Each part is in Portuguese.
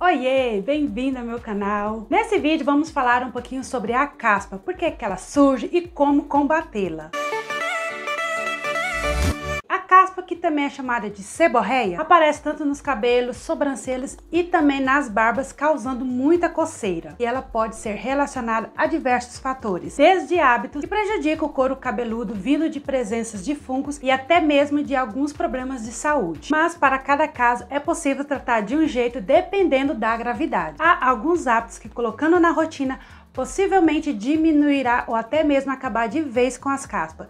Oiê, bem-vindo ao meu canal! Nesse vídeo vamos falar um pouquinho sobre a caspa, por que, que ela surge e como combatê-la que também é chamada de seborreia, aparece tanto nos cabelos, sobrancelhas e também nas barbas, causando muita coceira. E ela pode ser relacionada a diversos fatores, desde hábitos que prejudicam o couro cabeludo vindo de presenças de fungos e até mesmo de alguns problemas de saúde. Mas para cada caso é possível tratar de um jeito dependendo da gravidade. Há alguns hábitos que colocando na rotina possivelmente diminuirá ou até mesmo acabar de vez com as caspas.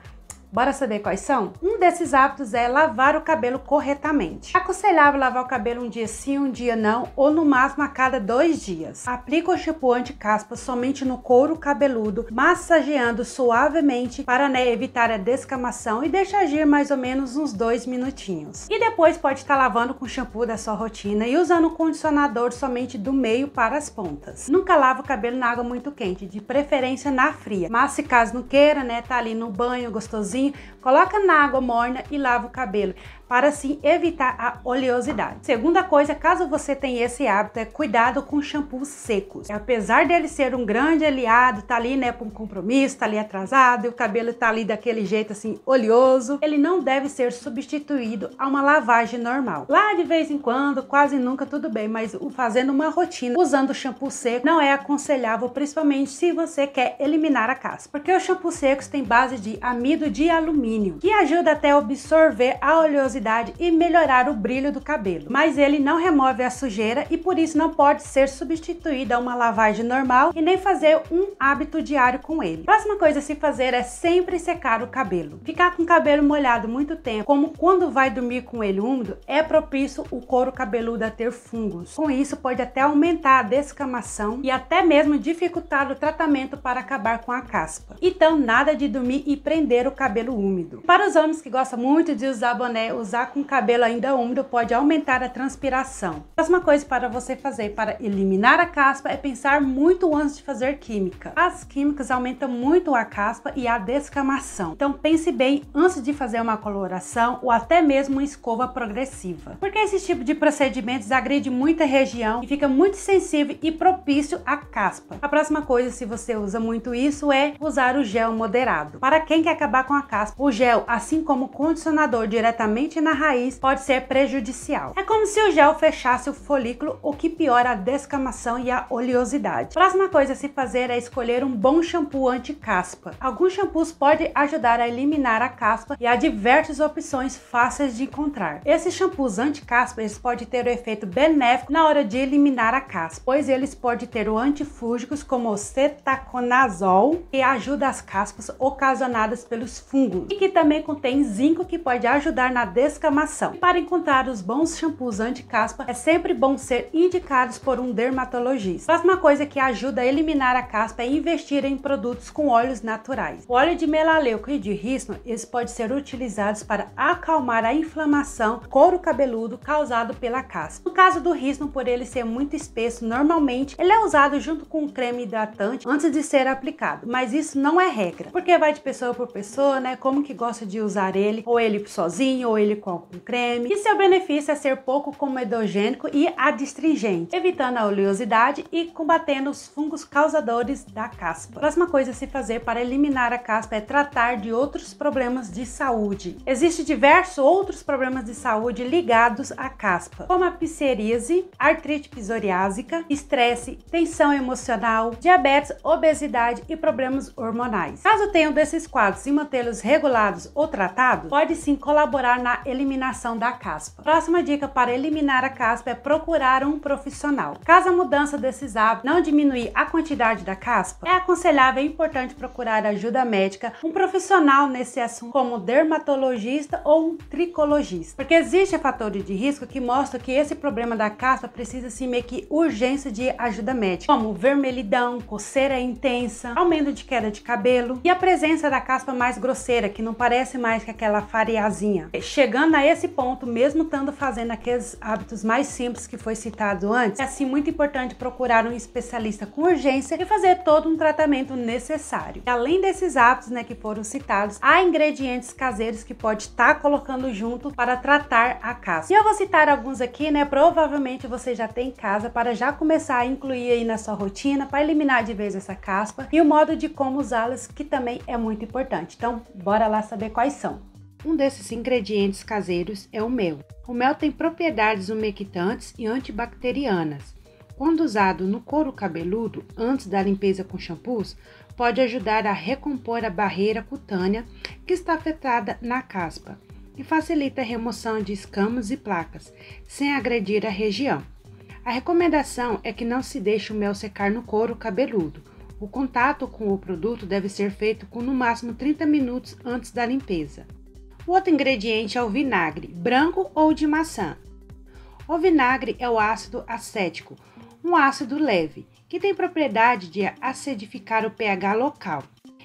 Bora saber quais são? Um desses hábitos é lavar o cabelo corretamente. Aconselhável lavar o cabelo um dia sim, um dia não, ou no máximo a cada dois dias. Aplica o shampoo anti-caspa somente no couro cabeludo, massageando suavemente para né, evitar a descamação e deixa agir mais ou menos uns dois minutinhos. E depois pode estar tá lavando com o shampoo da sua rotina e usando o condicionador somente do meio para as pontas. Nunca lava o cabelo na água muito quente, de preferência na fria. Mas se caso não queira, né, tá ali no banho gostosinho, assim, coloca na água morna e lava o cabelo para assim evitar a oleosidade. Segunda coisa, caso você tenha esse hábito, é cuidado com shampoos secos. Apesar dele ser um grande aliado, tá ali, né, para um compromisso, tá ali atrasado, e o cabelo tá ali daquele jeito assim oleoso, ele não deve ser substituído a uma lavagem normal. Lá de vez em quando, quase nunca, tudo bem, mas fazendo uma rotina usando shampoo seco não é aconselhável, principalmente se você quer eliminar a casca, porque os shampoos secos têm base de amido de alumínio, que ajuda até a absorver a oleosidade oleosidade e melhorar o brilho do cabelo. Mas ele não remove a sujeira e por isso não pode ser substituído a uma lavagem normal e nem fazer um hábito diário com ele. Próxima coisa a se fazer é sempre secar o cabelo. Ficar com o cabelo molhado muito tempo, como quando vai dormir com ele úmido, é propício o couro cabeludo a ter fungos. Com isso pode até aumentar a descamação e até mesmo dificultar o tratamento para acabar com a caspa. Então nada de dormir e prender o cabelo úmido. Para os homens que gostam muito de usar boné, os usar com o cabelo ainda úmido pode aumentar a transpiração. A próxima coisa para você fazer para eliminar a caspa é pensar muito antes de fazer química. As químicas aumentam muito a caspa e a descamação. Então pense bem antes de fazer uma coloração ou até mesmo uma escova progressiva. Porque esse tipo de procedimentos agride muita região e fica muito sensível e propício à caspa. A próxima coisa, se você usa muito isso, é usar o gel moderado. Para quem quer acabar com a caspa, o gel, assim como o condicionador diretamente na raiz pode ser prejudicial. É como se o gel fechasse o folículo, o que piora a descamação e a oleosidade. Próxima coisa a se fazer é escolher um bom shampoo anti-caspa. Alguns shampoos podem ajudar a eliminar a caspa e há diversas opções fáceis de encontrar. Esses shampoos anti-caspa podem ter o um efeito benéfico na hora de eliminar a caspa, pois eles podem ter o antifúngicos como o cetaconazol, que ajuda as caspas ocasionadas pelos fungos, e que também contém zinco que pode ajudar na descamação para encontrar os bons shampoos anti-caspa, é sempre bom ser indicados por um dermatologista. Mas uma coisa que ajuda a eliminar a caspa é investir em produtos com óleos naturais. O óleo de melaleuca e de risno, eles podem ser utilizados para acalmar a inflamação couro cabeludo causado pela caspa. No caso do risno, por ele ser muito espesso, normalmente ele é usado junto com um creme hidratante antes de ser aplicado, mas isso não é regra, porque vai de pessoa por pessoa, né? Como que gosta de usar ele, ou ele sozinho, ou ele com creme. E seu benefício é ser pouco comedogênico e adstringente, evitando a oleosidade e combatendo os fungos causadores da caspa. A próxima coisa a se fazer para eliminar a caspa é tratar de outros problemas de saúde. Existem diversos outros problemas de saúde ligados à caspa, como a psoríase, artrite psoriásica, estresse, tensão emocional, diabetes, obesidade e problemas hormonais. Caso tenham desses quadros e mantê-los regulados ou tratados, pode sim colaborar na eliminação da caspa. Próxima dica para eliminar a caspa é procurar um profissional. Caso a mudança desses hábitos não diminuir a quantidade da caspa, é aconselhável e importante procurar ajuda médica, um profissional nesse assunto, como dermatologista ou um tricologista, porque existe fatores de risco que mostram que esse problema da caspa precisa se meio que urgência de ajuda médica, como vermelhidão, coceira intensa, aumento de queda de cabelo e a presença da caspa mais grosseira, que não parece mais que aquela fareazinha. Chega chegando a esse ponto, mesmo estando fazendo aqueles hábitos mais simples que foi citado antes, é assim muito importante procurar um especialista com urgência e fazer todo um tratamento necessário. E além desses hábitos, né, que foram citados, há ingredientes caseiros que pode estar tá colocando junto para tratar a casa. E eu vou citar alguns aqui, né, provavelmente você já tem em casa para já começar a incluir aí na sua rotina para eliminar de vez essa caspa e o modo de como usá-las que também é muito importante. Então, bora lá saber quais são. Um desses ingredientes caseiros é o mel. O mel tem propriedades umectantes e antibacterianas. Quando usado no couro cabeludo antes da limpeza com shampoos, pode ajudar a recompor a barreira cutânea que está afetada na caspa e facilita a remoção de escamas e placas, sem agredir a região. A recomendação é que não se deixe o mel secar no couro cabeludo. O contato com o produto deve ser feito com no máximo 30 minutos antes da limpeza. O outro ingrediente é o vinagre, branco ou de maçã. O vinagre é o ácido acético, um ácido leve, que tem propriedade de acidificar o pH local.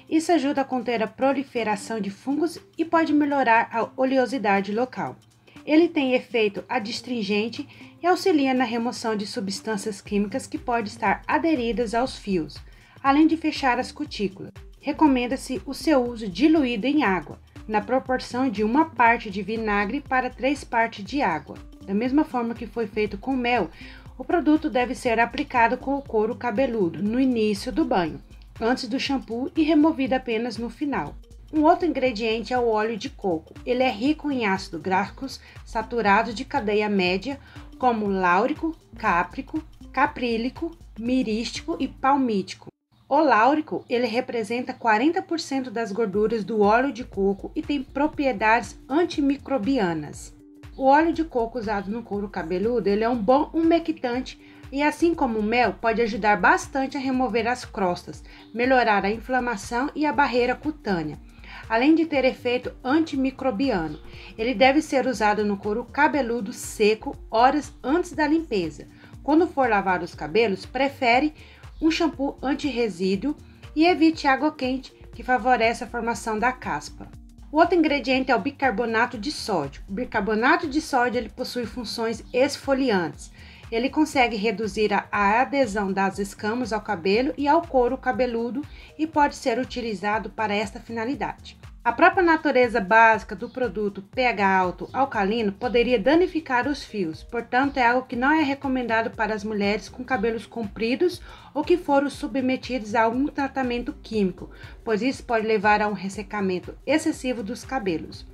Isso ajuda a conter a proliferação de fungos e pode melhorar a oleosidade local. Ele tem efeito adstringente e auxilia na remoção de substâncias químicas que podem estar aderidas aos fios, além de fechar as cutículas. Recomenda-se o seu uso diluído em água na proporção de uma parte de vinagre para três partes de água. Da mesma forma que foi feito com mel, o produto deve ser aplicado com o couro cabeludo no início do banho, antes do shampoo e removido apenas no final. Um outro ingrediente é o óleo de coco. Ele é rico em ácidos graxos saturados de cadeia média, como láurico, cáprico, caprílico, mirístico e palmítico. O láurico, ele representa 40% das gorduras do óleo de coco e tem propriedades antimicrobianas. O óleo de coco usado no couro cabeludo, ele é um bom umectante e assim como o mel, pode ajudar bastante a remover as crostas, melhorar a inflamação e a barreira cutânea. Além de ter efeito antimicrobiano, ele deve ser usado no couro cabeludo seco horas antes da limpeza. Quando for lavar os cabelos, prefere um shampoo anti-resíduo e evite água quente, que favorece a formação da caspa. O outro ingrediente é o bicarbonato de sódio. O bicarbonato de sódio ele possui funções esfoliantes. Ele consegue reduzir a adesão das escamas ao cabelo e ao couro cabeludo e pode ser utilizado para esta finalidade. A própria natureza básica do produto pH alto alcalino poderia danificar os fios, portanto, é algo que não é recomendado para as mulheres com cabelos compridos ou que foram submetidos a algum tratamento químico, pois isso pode levar a um ressecamento excessivo dos cabelos.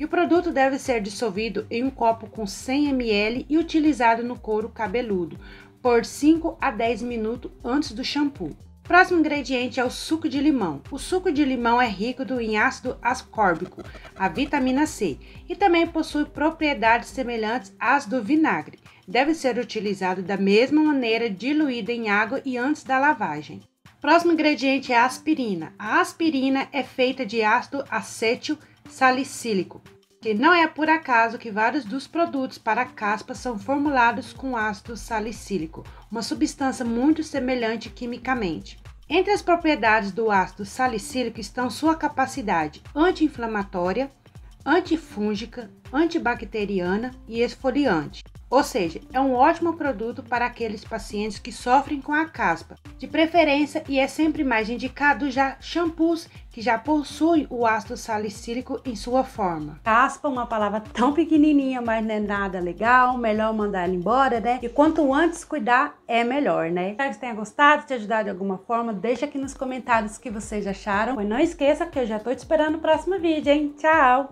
E o produto deve ser dissolvido em um copo com 100 ml e utilizado no couro cabeludo por 5 a 10 minutos antes do shampoo. Próximo ingrediente é o suco de limão. O suco de limão é rico em ácido ascórbico, a vitamina C, e também possui propriedades semelhantes às do vinagre. Deve ser utilizado da mesma maneira diluído em água e antes da lavagem. Próximo ingrediente é a aspirina. A aspirina é feita de ácido acetil salicílico, e não é por acaso que vários dos produtos para caspa são formulados com ácido salicílico, uma substância muito semelhante quimicamente. Entre as propriedades do ácido salicílico estão sua capacidade anti-inflamatória, antifúngica, antibacteriana e esfoliante. Ou seja, é um ótimo produto para aqueles pacientes que sofrem com a caspa. De preferência, e é sempre mais indicado já shampoos que já possuem o ácido salicílico em sua forma. Caspa, uma palavra tão pequenininha, mas não é nada legal, melhor mandar ela embora, né? E quanto antes cuidar, é melhor, né? Espero que tenha gostado, te ajudar de alguma forma, deixa aqui nos comentários o que vocês acharam. Mas não esqueça que eu já estou te esperando no próximo vídeo, hein? Tchau!